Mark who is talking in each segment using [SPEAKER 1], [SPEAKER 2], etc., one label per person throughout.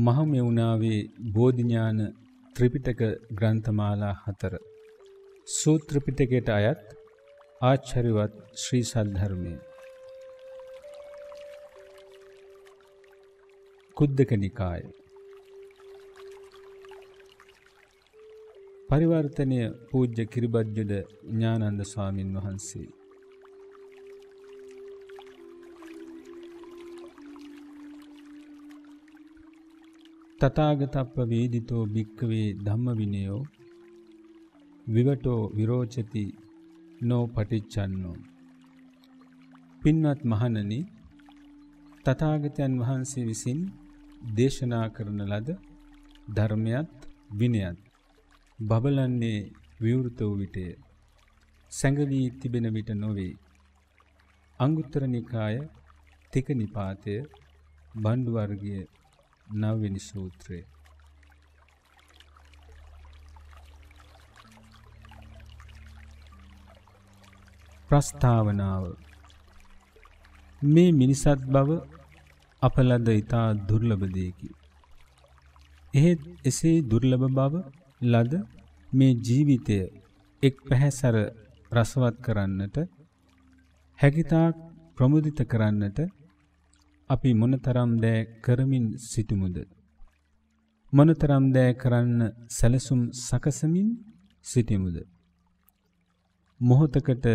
[SPEAKER 1] මහමෙවුනාවේ බෝධිඥාන ත්‍රිපිටක ග්‍රන්ථමාලා හතර. සූත්‍ර පිටකයට අයත් ආචාර්යවත් ශ්‍රී සද්ධර්මය. කුද්දක නිකාය. පරිවර්තනීය පූජ්‍ය කිරිබද්දද ඥානන්ද ස්වාමින් වහන්සේ තථාගතප්ප වේදිතෝ භික්ඛවේ ධම්ම විනයෝ විවටෝ විරෝචති නෝ පටිච්චන්නෝ පින්වත් මහණනි තථාගතයන් වහන්සේ විසින් දේශනා කරන ලද ධර්මයත් විනයත් බබලන්නේ විවෘත වූ විටය සැඟවී තිබෙන විට නොවේ අංගුත්තර නිකාය තික නිපාතය බණ්ඩු වර්ගයේ නවවෙනි සූත්‍රය ප්‍රස්ථාවනාව මේ මිනිසත් බව අපලද ඉතා දුර්ලභ දෙයකි. එහෙත් එසේ දුර්ලභ බව ලද මේ ජීවිතය එක් පැහැසර රසවත් කරන්නට හැකිතාක් ප්‍රමුදිත කරන්නට අපි මොනතරම් දෑ කරමින් සිටිමුද මොනතරම් දෑ කරන්න සැලසුම් සකසමින් සිටිමුද මොහොතකට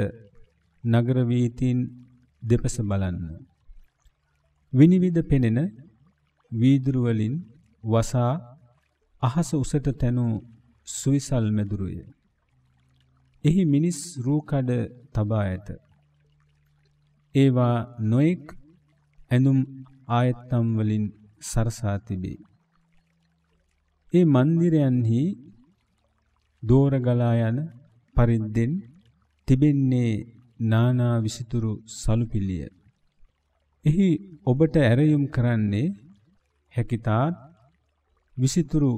[SPEAKER 1] නගර වීථීන් දෙපස බලන්න විනිවිද පෙනෙන වීදුරු වලින් වසා අහස උසට තැනූ සුවිසල් මැදුරුය එහි මිනිස් රූකඩ තබා ඇත ඒවා නොයෙක් ඇඳුම් ආයත්තම් වලින් සරසා තිබේ. ඒ મંદિરයන්හි දෝරගලා යන පරිද්දෙන් තිබෙන්නේ නානා විසිතුරු සලුපිලිය. එහි ඔබට ඇරයුම් කරන්නේ හැකිතාත් විසිතුරු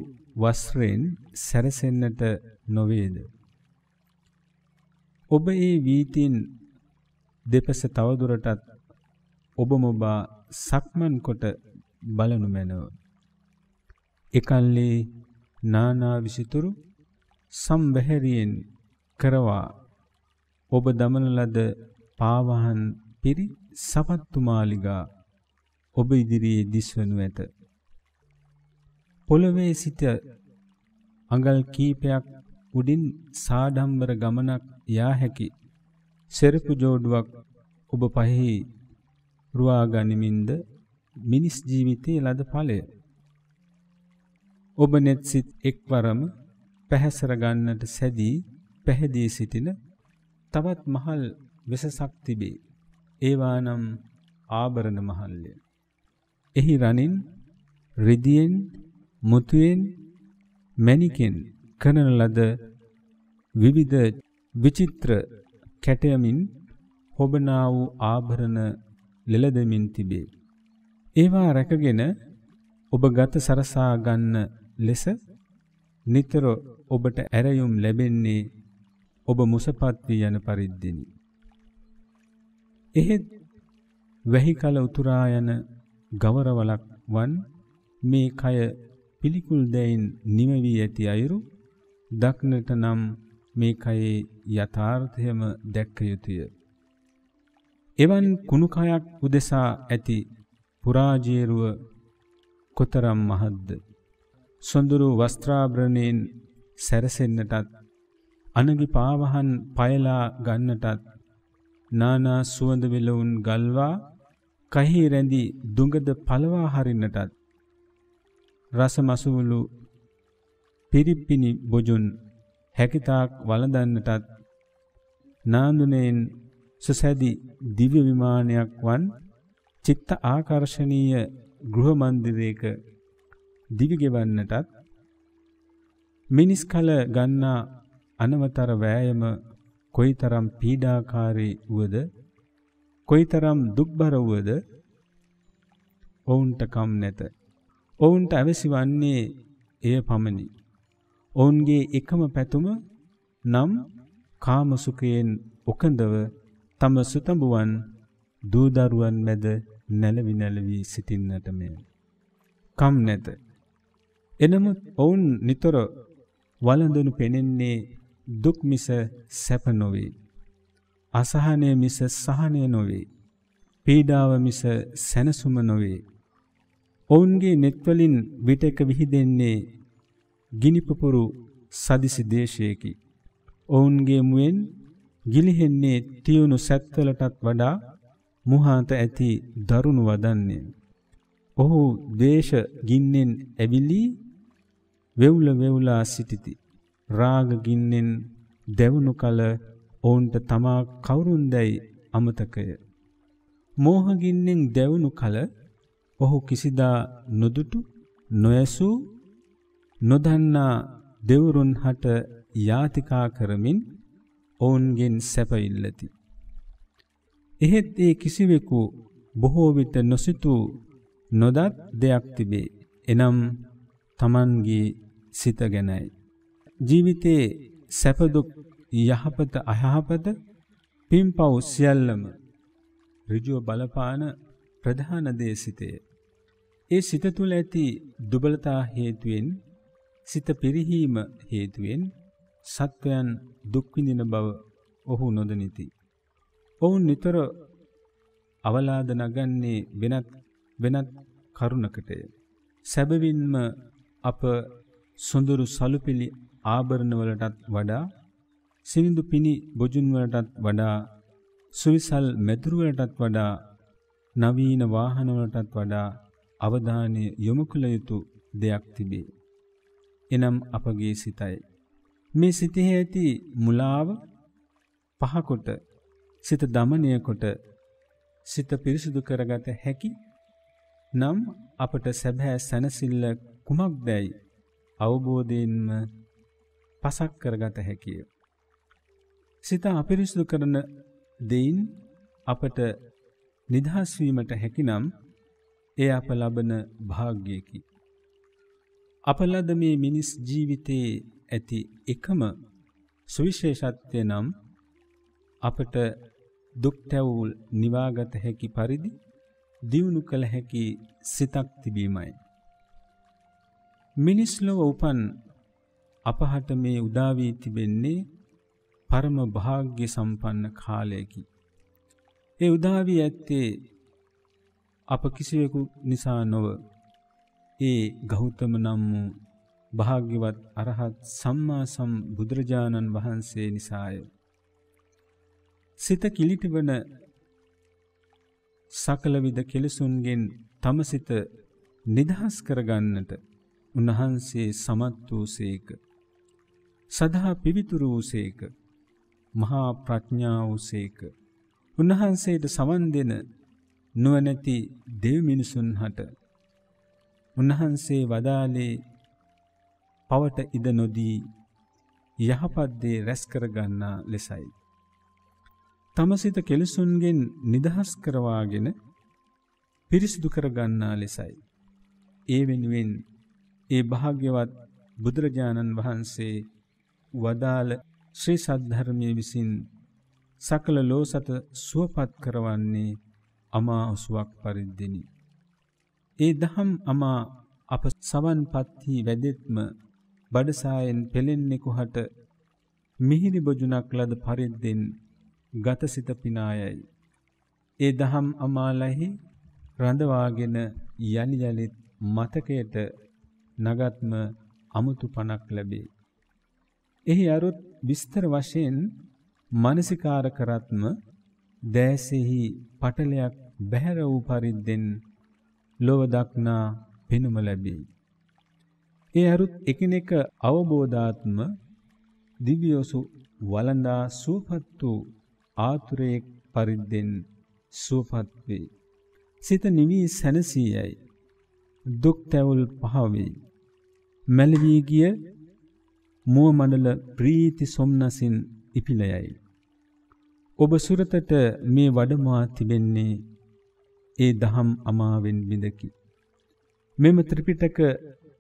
[SPEAKER 1] වස්ත්‍රයෙන් සැරසෙන්නට නොවේද. ඔබ ඒ වීතින් දෙපස තවදුරටත් ඔබ මොබා සක්මන් කොට බලනු මැනව. එකල්ලේ නානා විසිතුරු සම්බැහැරියෙන් කරවා ඔබ දමන ලද පාවහන් පිරි සපත්තු මාලිගා ඔබ ඉදිරියේ දිස්වනු ඇත. පොළොවේ සිට අඟල් කීපයක් උඩින් සාඩම්බර ගමනක් යා හැකි සෙරපු ජෝඩුවක් ඔබ පහේ රුවා ගනිමින්ද මිනිස් ජීවිතයේ ලද ඵලය ඔබ net සිත් එක්වරම පැහැසර ගන්නට සැදී පැහැදී සිටින තවත් මහල් වෙසසක් තිබේ ඒවානම් ආභරණ මහල්ය එහි රණින් රිදියෙන් මුතුයෙන් මැණිකෙන් කරන ලද විවිධ විචිත්‍ර කැටයමින් හොබනා වූ ආභරණ ලෙලදමින් තිබේ. ඒවා රැකගෙන ඔබ ගත සරසා ගන්න ලෙස නිතර ඔබට ඇරයුම් ලැබෙන්නේ ඔබ මුසපත් වී යන පරිද්දෙනි. එහෙත් වැහි කල උතුරා යන ගවරවලක් වන් මේ කය පිළිකුල් දැයින් නිමවී ඇති අයුරු දක්නට නම් මේ කයේ යථාර්ථයම දැක්ක යුතුය. එවන් කුණුකයක් උදෙසා ඇති පුරාජේරුව කොතරම් මහද්ද. සොඳුරු වස්ත්‍රාභරණයෙන් සැරසෙන්නටත් අනගි පාවහන් පයලා ගන්නටත් නානා සුවඳ වෙලවුන් ගල්වා කහි රැඳි දුඟද පලවා හරින්නටත් රස මසුවලු පිරිප්පිනි බොජුන් හැකිතාක් වළඳන්නටත් නාඳුනෙන් සසැදි දිව්‍ය විමානයක් වන් චිත්ත ආකර්ශනීය ගෘහ මන්දිරයක දිවිගෙවන්නටත් මිනිස් කල ගන්නා අනවතර වෑයම කොයිතරම් පීඩාකාරී වුවද කොයිතරම් දුක්බර වුවද ඔවුන්ට කම් නැත ඔවුන්ට අවැසි වන්නේ එය පමණි ඔවුන්ගේ එකම පැතුම නම් කාමසුකයෙන් ඔකඳව තම සුතඹුවන් දූ දරුවන් මැද නැලවි නැලවි සිටින්නට මෙය. කම් නැත. එනමුත් ඔවුන් නිතර වළඳනු පෙනෙන්නේ දුක් මිස සැප නොවේ. අසහනය මිස සහනය නොවේ. පීඩාව මිස සැනසුම නොවේ. ඔවුන්ගේ නෙත්වලින් විටක විහිදෙන්නේ ගිනිපපුරු සදිසි දේශයකි. ඔවුන්ගේ මුවෙන් ගිලිහෙන්නේ තියුණු සැත්වලටත් වඩා මුහාත ඇති දරුණු වදන්නේ. ඔහු දේශ ගින්නෙන් ඇවිලී වෙවුල වෙවුලා සිටිති. රාග ගින්නෙන් දැවුණු කල ඔවුන්ට තමා කවුරුන්දැයි අමතකය. මෝහගින්නෙන් දැවුණු කල ඔහු කිසිදා නොදුටු නොයැසූ නොදන්නා දෙවුරුන් හට යාතිකා කරමින් ඔවුන්ගෙන් සැපඉල්ලති. එහෙත් ඒ කිසිවෙකු බොහෝ විට නොසිතූ නොදත් දෙයක් තිබේ. එනම් තමන්ගේ සිත ගැනයි. ජීවිතයේ සැපදුක් යහපත අයහපත පින්පව් සියල්ලම ඍජුව බලපාන ප්‍රධාන දේ සිතය. ඒ සිත තුළ ඇති දුබලතා හේතුවෙන් සිත පිරිහීම හේතුවෙන් සත්වයන් දුක් විඳින බව ඔහු නොදනිති. ඔවුන් නිතර අවලාද නගන්නේ වෙනත් වෙනත් කරුණකටය. සැබවින්ම අප සොඳුරු සලුපිලි ආභරණවලටත් වඩා සිනිඳු පිණි බොජුන් වලටත් වඩා සුවිසල් මැදුරු වලටත් වඩා නවීන වාහන වලටත් වඩා අවධානය යොමු කළ යුතු දෙයක් තිබේ. එනම් අපගේ සිතයි. මේ සිතෙහි ඇති මුලාව පහකොට සිත දමනය කොට සිත පිරිසිදු කරගත හැකි නම් අපට සැබෑ සැනසිල්ල කුමක් දැයි අවබෝධයෙන්ම පසක් කරගත හැකිය. සිත අපිරිසිදු කරන දෙයින් අපට නිදහස්වීමට හැකිනම් ඒ අප ලබන භාග්‍යයකි. අප ලද මේ මිනිස් ජීවිතයේ ඇති එකම සුවිශේෂත්වය නම් අපට දුක් තැවුල් නිවාගත හැකි පරිදි දියුණු කළ හැකි සිතක් තිබීමයි. මිනිස් ලොව උපන් අපහට මේ උදා වී තිබෙන්නේ පරම භාග්‍ය සම්පන්න කාලයකි. ඒ උදා වී ඇත්තේ අප කිසිවෙකු නිසා නොව ඒ ගෞතම නම් වූ භාග්‍යවත් අරහත් සම්මා සම්බුදුරජාණන් වහන්සේ නිසාය. සිත කිලිටවන සකලවිද කෙලසුන්ගෙන් තම සිත නිදහස් කරගන්නට උන්වහන්සේ සමත් වූසේක. සදා පිවිතුරු වූසේක. මහා ප්‍රඥා වූසේක. උන්වහන්සේට සවන් දෙන නුවණැති දෙව් මිනිසුන් හට උන්වහන්සේ වදාලේ පවට ඉඩ නොදී යහපත් දේ රැස් කරගන්නා ලෙසයි. තම සිත කෙලසුන්ගෙන් නිදහස් කරවාගෙන පිරිසිදු කරගන්නා ලෙසයි. ඒ වෙනුවෙන් ඒ භාග්‍යවත් බුදුරජාණන් වහන්සේ වදාළ ශ්‍රී සද්ධර්මය විසින් සකල ලෝසත සුවපත් කරවන්නේ අමා උසුවක් පරිද්දෙනි. ඒ දහම් අමා අප සවන්පත්හි වැදෙත්ම බඩසායෙන් පෙලෙන්නේ කුහට මිහිරි බොජුනක් ලද පරිද්දෙන් ගතසිත පිනායයි. ඒ දහම් අමාලහි රඳවාගෙන යලි යලිත් මතකයට නගත්ම අමුතු පණක් ලැබේ. එහි අරුත් විස්තර වශයෙන් මානසිකාර කරත්ම දැසෙහි පටලයක් බැහැර වූ පරිද්දෙන් ලොව දක්නා පෙනුම ලැබේ. ඒ අරුත් එකිනෙක අවබෝධාත්ම දිව්‍යෝසු වළඳා සූපත් වූ ආතුරයෙක් පරිද්දෙන් සූපත් වේ. සිත නිවී සැනසීයයි. දුක් තැවුල් පහවෙයි. මැලවී ගිය මුව මඩල ප්‍රීති සොම්නසින් ඉපිලයයි. ඔබ සුරතට මේ වඩමා තිබෙන්නේ ඒ දහම් අමාවෙන් බිඳකි. මෙම ත්‍රිපිටක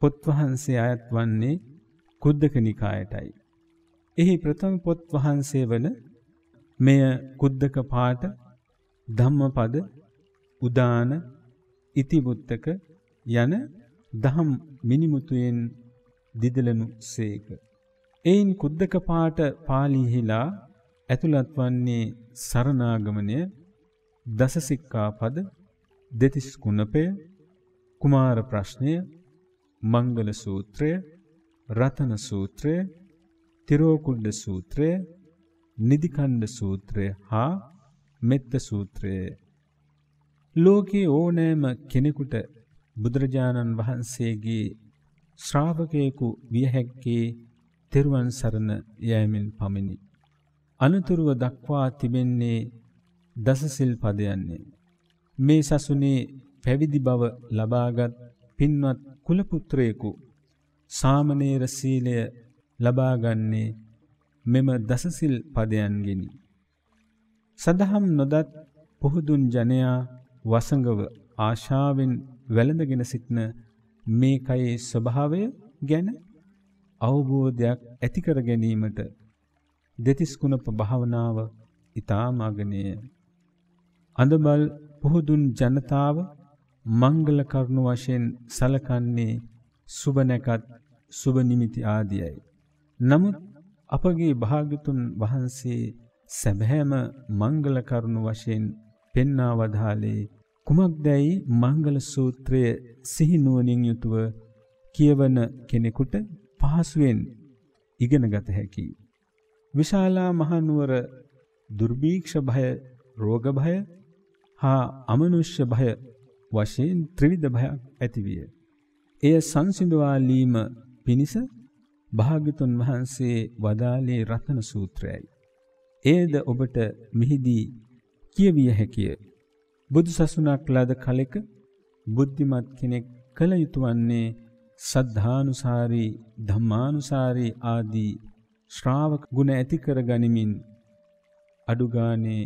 [SPEAKER 1] පොත් වහන්සේ අයත් වන්නේ කුද්දක නිකායටයි. එහි ප්‍රථම පොත් වහන්සේ වන මෙය කුද්දක පාට ධම්මපද උදාන ඉතිබුත්තක යන දහම් මිනිමුතුයෙන් දිදලනු සේක. එයින් කුද්දක පාට පාලිහිලා ඇතුළත් වන්නේ සරණාගමනය දසසික්කා පද දෙතිස් කුණපය කුමාර ප්‍රශ්නය මංගල සූත්‍රය, රතන සූත්‍රය, තිරෝකුණ්ඩ සූත්‍රය, නිදිකණ්ඩ සූත්‍රය හා මෙත්ත සූත්‍රය. ලෝකේ ඕනෑම කෙනෙකුට බුදුරජාණන් වහන්සේගේ ශ්‍රාවකයෙකු විය හැක්කේ තෙරුවන් සරණ යෑමෙන් පමණි. අනතුරුව දක්වා තිබෙන්නේ දසසිල් පදයන්නේ. මේ සසුනේ පැවිදි බව ලබාගත් පින්වත් කුලපුත්‍රයෙකු සාමනේර සීලය ලබාගන්නේ මෙම දසසිල් පදයන්ගෙනි. සදහම් නොදත් පුහුදුන් ජනයා වසඟව ආශාවෙන් වැළඳගෙන සිටින මේ කයේ ස්වභාවය ගැන අවබෝධයක් ඇති කර ගැනීමට දෙතිස් කුණප භාවනාව ඊටාම අගනේය. අඳබල් පුහුදුන් ජනතාව මංගල කරුණු වශයෙන් සලකන්නේ සුබනැකත් සුබනිමිති ආදියයි. නමුත් අපගේ භාගතුන් වහන්සේ සැබෑම මංගල කරුණු වශයෙන් පෙන්වා වදාලේ කුමක්දැයි මංගල සූත්‍රය සිහිනුවනින් යුතුව කියවන කෙනෙකුට පහසුවෙන් ඉගෙනගත හැකි. විශාලා මහනුවර දුර්භීක්ෂ භය රෝග භය හා අමනුෂ්‍ය භය වශයෙන් ත්‍රිවිධ භයක් ඇතිවිය. එය සංසිඳවාලීම පිණිස භාග්‍යතුන් වහන්සේ වදාළේ රතන සූත්‍රයයි. එයද ඔබට මෙහිදී කියවිය හැකිය. බුදු සසුනක් ලද කලෙක බුද්ධිමත් කෙනෙක් කළ යුතුවන්නේ සද්ධානුසාරී ධම්මානුසාරී ආදී ශ්‍රාවක ගුණ ඇති කර ගනිමින් අඩුගානේ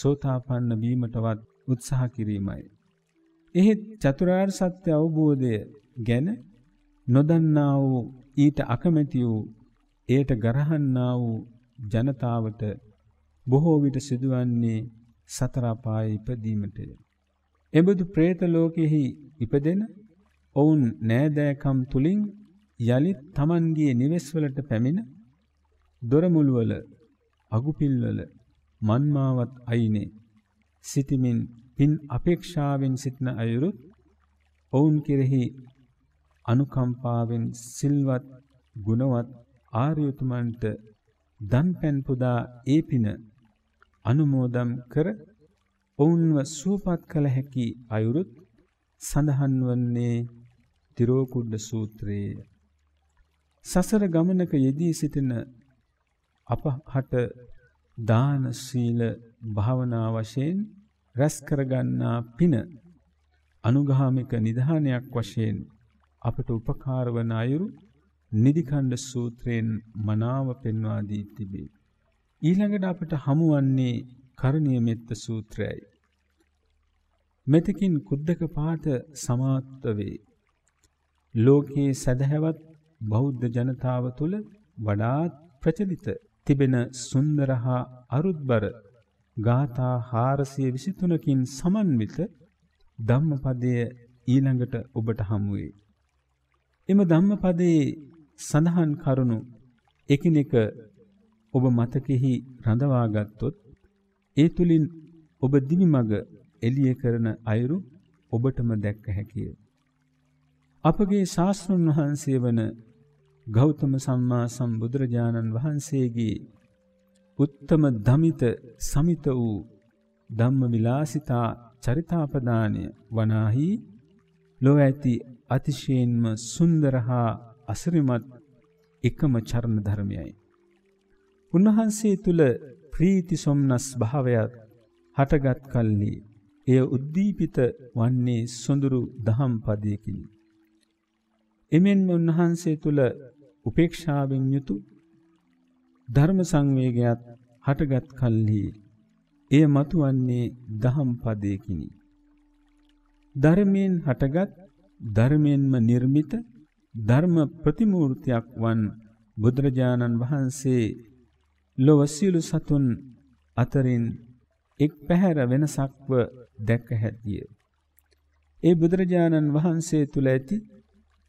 [SPEAKER 1] සෝතාපන්න වීමටවත් උත්සාහ කිරීමයි. එහෙත් චතුරාර්ය සත්‍ය අවබෝධය ගැන නොදන්නා වූ ඊට අකමැති වූ ඒට ගරහන්නා වූ ජනතාවට බොහෝ විට සිදුවන්නේ සතර අපායේ ඉපදීමටය. එබඳු പ്രേත ලෝකෙහි ඉපදෙන ඔවුන් නෑදෑකම් තුලින් යලිත් Tamanගේ නිවෙස්වලට පැමිණ දොරමුළුවල අගුපිල්වල මන්මාවත් අයිනේ සිටිමින් පින් අපේක්ෂාවෙන් සිටින අයුරු ඔවුන් කෙරෙහි අනුකම්පාවෙන් සිල්වත් ගුණවත් ආර්යතුමන්ට දන්පැන් පුදා ඒ පින අනුමෝදම් කර ඔවුන්ව සුවපත් කළ හැකි අයුරුත් සඳහන් වන්නේ තිරෝකුඩ සූත්‍රයේ සසර ගමනක යෙදී සිටින අපහට දාන සීල භාවනා වශයෙන් රැස් කරගන්නා පින අනුගාමික නිධානයක් වශයෙන් අපට උපකාර වන අයුරු නිදිකණ්ඩ සූත්‍රයෙන් මනාව පෙන්වා දී තිබේ. ඊළඟට අපට හමුවන්නේ කරණීය මෙත්ත සූත්‍රයයි. මෙතකින් කුද්දක පාට සමාත්ත වේ. ලෝකයේ සදහැවත් බෞද්ධ ජනතාව තුළ වඩාත් ප්‍රචලිත තිබෙන සුන්දර හා අරුත්බර ගාථා 423කින් සමන්විත ධම්මපදය ඊළඟට ඔබට හමු වේ. එම ධම්මපදයේ සඳහන් කරුණු එකිනෙක ඔබ මතකෙහි රඳවා ගත්තොත් ඒ තුලින් ඔබ දිවිමඟ එළිය කරන අයුරු ඔබටම දැක්ක හැකිය. අපගේ ශාස්ත්‍රඥ වහන්සේ වන ගෞතම සම්මා සම්බුදුරජාණන් වහන්සේගේ උත්තම ධමිත සමිත වූ ධම්ම විලාසිතා චරිතාපදානය වනාහි ලොව ඇති අතිශයෙන්ම සුන්දර හා අසිරිමත් එකම චරණ ධර්මයයි. උන්වහන්සේ තුළ ප්‍රීති සොම්නස් භාවයක් හටගත් කල්ලි එය උද්දීපිත වන්නේ සොඳුරු දහම් පදයකින්. එමෙන්ම උන්වහන්සේ තුළ උපේක්ෂාවෙන් යුතු ධර්ම සංවේගයත් හටගත් කල්හි එය මතුවන්නේ දහම් පදයකිනි. ධර්මයෙන් හටගත් ධර්මයෙන්ම නිර්මිත ධර්ම ප්‍රතිමූර්තියක් වන් බුදුරජාණන් වහන්සේ ලොව සියලු සතුන් අතරින් එක් පැහැර වෙනසක්ව දැක හැකිය. ඒ බුදුරජාණන් වහන්සේ තුල ඇති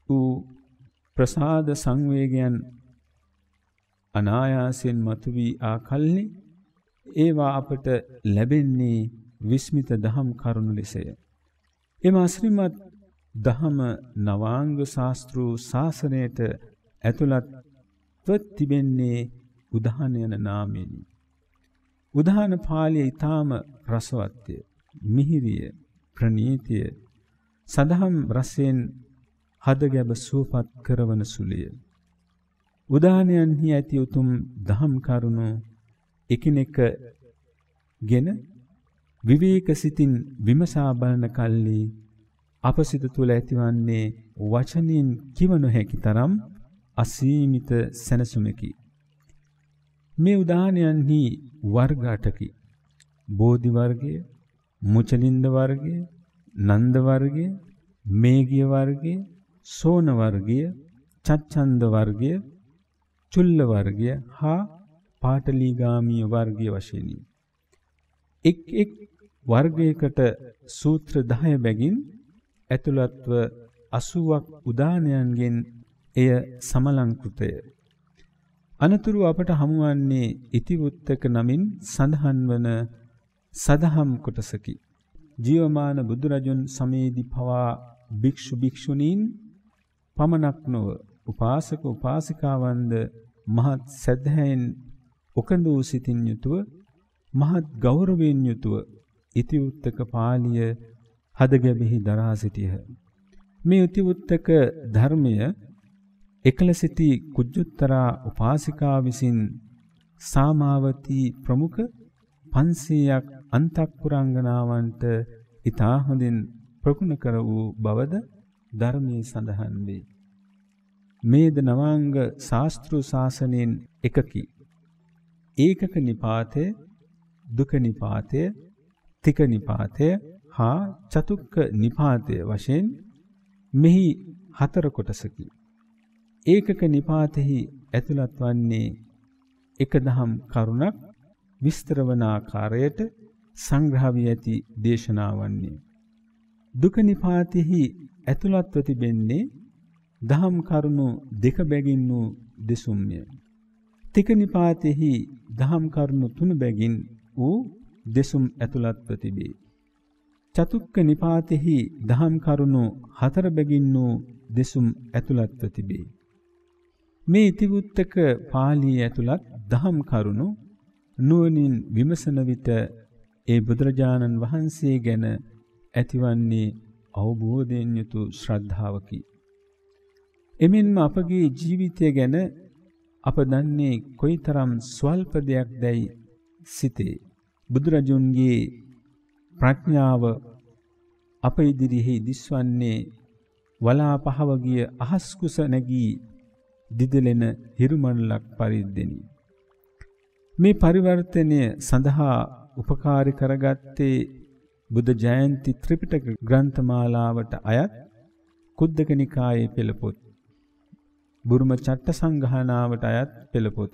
[SPEAKER 1] වූ ප්‍රසාද සංවේගයන් අනායාසයෙන් මතුවී ආකල්හි ඒවා අපට ලැබෙන්නේ විස්මිත දහම් කරුණු ලෙසය. එම අස්රිමත් දහම නවාංග ශාස්තෘූ ශාසනයට ඇතුළත්ව තිබෙන්නේ උදානයන නාමෙනි. උදාන පාලිය ඊ타ම රසවත්ය, මිහිරිය, ප්‍රණීතිය, සදහම් රසයෙන් හදගැබ සුවපත් කරවන සුළුය. උදානයන්හි ඇති උතුම් දහම් කරුණු එකිනෙක ගෙන විවේක සිතින් විමසා බලන කල්ලි අපසිත තුල ඇතිවන්නේ වචනින් කිව නොහැකි තරම් අසීමිත සැනසුමකි. මේ උදානයන්හි වර්ග අටකි. බෝධි වර්ගය, මුචලින්ද වර්ගය, නන්ද වර්ගය, මේගිය වර්ගය, සෝන වර්ගය, චච්ඡන්ද වර්ගය, චුල්ල වර්ගය හා පාටලීගාමීය වර්ගය වශයෙනි. එක් එක් වර්ගයකට සූත්‍ර 10 බැගින් ඇතුළත්ව 80ක් උදානයන්ගෙන් එය සමලංකృతය. අනතුරු අපට හමුවන්නේ ඉතිවුත්තක නමින් සඳහන් වන සදහම් කොටසකි. ජීවමාන බුදුරජුන් සමයේදී පවා භික්ෂු භික්ෂුණීන් පමණක් නොව උපාසක උපාසිකාවන්ද මහත් සැදැහැයෙන් ඔකඳූ සිතින් යුතුව මහත් ගෞරවයෙන් යුතුව ඉතිඋත්තක පාළිය හදගැබෙහි දරා සිටියහ. මේ ඉතිඋත්තක ධර්මය එකලසිති කුජ්ජුත්තරා උපාසිකා විසින් සාමාවතී ප්‍රමුඛ 500ක් අන්තක්පුරංගනාවන්ට ඊතා හොඳින් ප්‍රගුණ කර වූ බවද ධර්මයේ සඳහන් වේ. මේද නවාංග ශාස්ත්‍රු ශාසනයෙන් එකකි. ඒකක නිපාතය දුක නිපාතය තික නිපාතය හා චතුක්ක නිපාතය වශයෙන් මෙහි හතර කොටසකි. ඒකක නිපාතෙහි ඇතුළත් වන්නේ එක දහම් කරුණක් විස්තර වන ආකාරයට සංග්‍රහ වී ඇති දේශනාවන්නේ දුක නිපාතෙහි ඇතුළත්ව තිබෙන්නේ දහම් කරුණු දෙක බැගින් වූ දෙසුම්ය. තිකනිපාතෙහි දහම් කරුණු තුන බැගින් වූ දෙසුම් ඇතුළත්ව තිබේ. චතුක්ක නිපාතෙහි දහම් කරුණු හතර බැගින් වූ දෙසුම් ඇතුළත්ව තිබේ. මේ ඉතිවුත්තක පාලී ඇතුළත් දහම් කරුණු නුවණින් විමසන විට ඒ බුදුරජාණන් වහන්සේ ගැන ඇතිවන්නේ අවබෝධයෙන් යුතු ශ්‍රද්ධාවකි. එමෙන්ම අපගේ ජීවිතය ගැන අප දන්නේ කොයිතරම් ස්වල්ප දෙයක් දැයි සිතේ. බුදුරජුන්ගේ ප්‍රඥාව අප ඉදිරියේ දිස්වන්නේ වලා පහවගිය අහස් කුස නැගී දිදලෙන හිරුමණලක් පරිද්දෙනි. මේ පරිවර්තනය සඳහා උපකාරී කරගත්තේ බුද්ධ ජයන්ති ත්‍රිපිටක ග්‍රන්ථමාලාවට අයත් කුද්දක නිකායේ පෙළ පොත්. බුරුම චට්ට සංගහනාවට අයත් පෙළපොත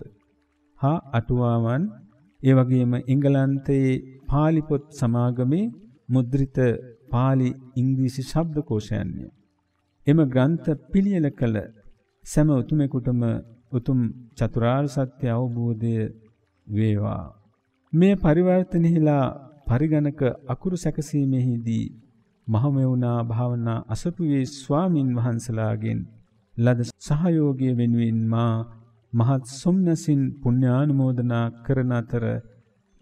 [SPEAKER 1] හා අටුවාවන් ඒ වගේම එංගලන්තයේ පාලි පොත් සමාගමේ මුද්‍රිත පාලි ඉංග්‍රීසි ශබ්දකෝෂයන්ය. එම ග්‍රන්ථ පිළියෙල කළ සෑම උතුමෙකුටම උතුම් චතුරාර්ය සත්‍ය අවබෝධය වේවා. මේ පරිවර්තනෙහිලා පරිගණක අකුරු සැකසීමේදී මහමෙවුනා භාවනා අසපුවේ ස්වාමින් වහන්සලාගෙන් ලද සහයෝගය වෙනුවෙන් මා මහත් සොම්නසින් පුණ්‍යානුමෝදනා කරන අතර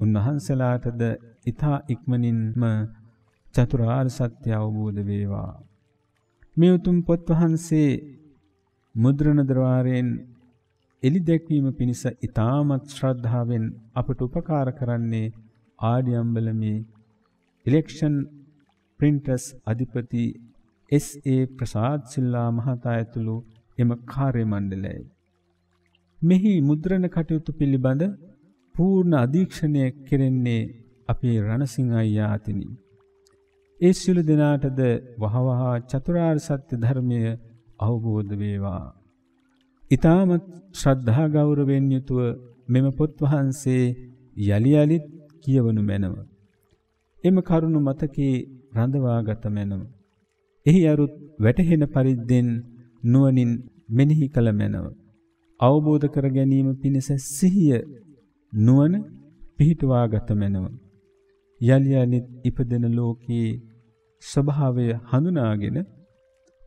[SPEAKER 1] උන්වහන්සලාටද ඊතා ඉක්මනින්ම චතුරාර්ය සත්‍ය අවබෝධ වේවා. මේ උතුම් පොත් වහන්සේ මුද්‍රණ ද්වාරයෙන් එලි දැක්වීම පිණිස ඊ타මත් ශ්‍රද්ධාවෙන් අපට උපකාර කරන්නේ ආඩියම්බලමේ ඉලෙක්ෂන් printers අධිපති එස් ඒ ප්‍රසාද් සිල්ලා මහතා ඇතුළු එම කාර්ය මණ්ඩලයයි. මෙහි මුද්‍රණ කටයුතු පිළිබඳ පූර්ණ අධීක්ෂණය කෙරෙන්නේ අපේ රණසිංහ අයියා අතිනි. ඒ සියලු දෙනාටද වහවහා චතුරාර්ය සත්‍ය ධර්මය අවබෝධ වේවා. ඊටමත් ශ්‍රද්ධා ගෞරවයෙන් යුතුව මෙම පොත් වහන්සේ යලි යලිත් කියවනු මැනව. එම කරුණු මතකේ රඳවාගත මැනව. එහි අරුත් වැටහෙන පරිද්දෙන් නුවණින් මෙනෙහි කළ මැනව. අවබෝධ කර ගැනීම පිණිස සිහිය නුවණ පිහිටුවාගත මැනව. යලි යලිත් ඉපදෙන ලෝකයේ ස්වභාවය හඳුනාගෙන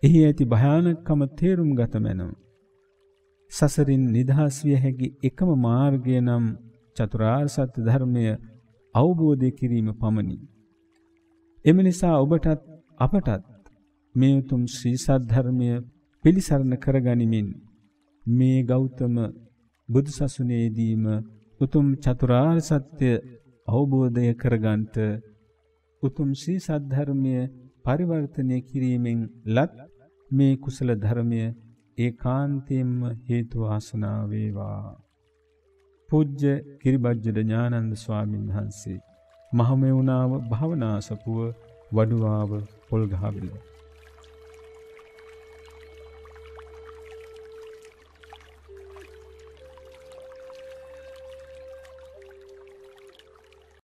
[SPEAKER 1] එහි ඇති භයානකම තේරුම් ගත මැනව. සසරින් නිදහස් විය හැකි එකම මාර්ගය නම් චතුරාර්ය සත්‍ය ධර්මය අවබෝධ කිරීම පමණි. එම නිසා ඔබටත් අපටත් මේ උතුම් ශ්‍රී සද්ධර්මය පිළිසරණ කරගනිමින් මේ ගෞතම බුදුසසුනේදීම උතුම් චතුරාර්ය සත්‍ය අවබෝධය කරගන්ට උතුම් ශ්‍රී සද්ධර්මය පරිවර්තනය කිරීමෙන් ලත් මේ කුසල ධර්මය ඒකාන්තයෙන්ම හේතු වාසනා වේවා. පූජ්‍ය කිරිබජ්ජඩ ඥානන්ද ස්වාමින් වහන්සේ මහමෙවුනාව භවනාසපුව වඩුවාව පොල්ගහවිල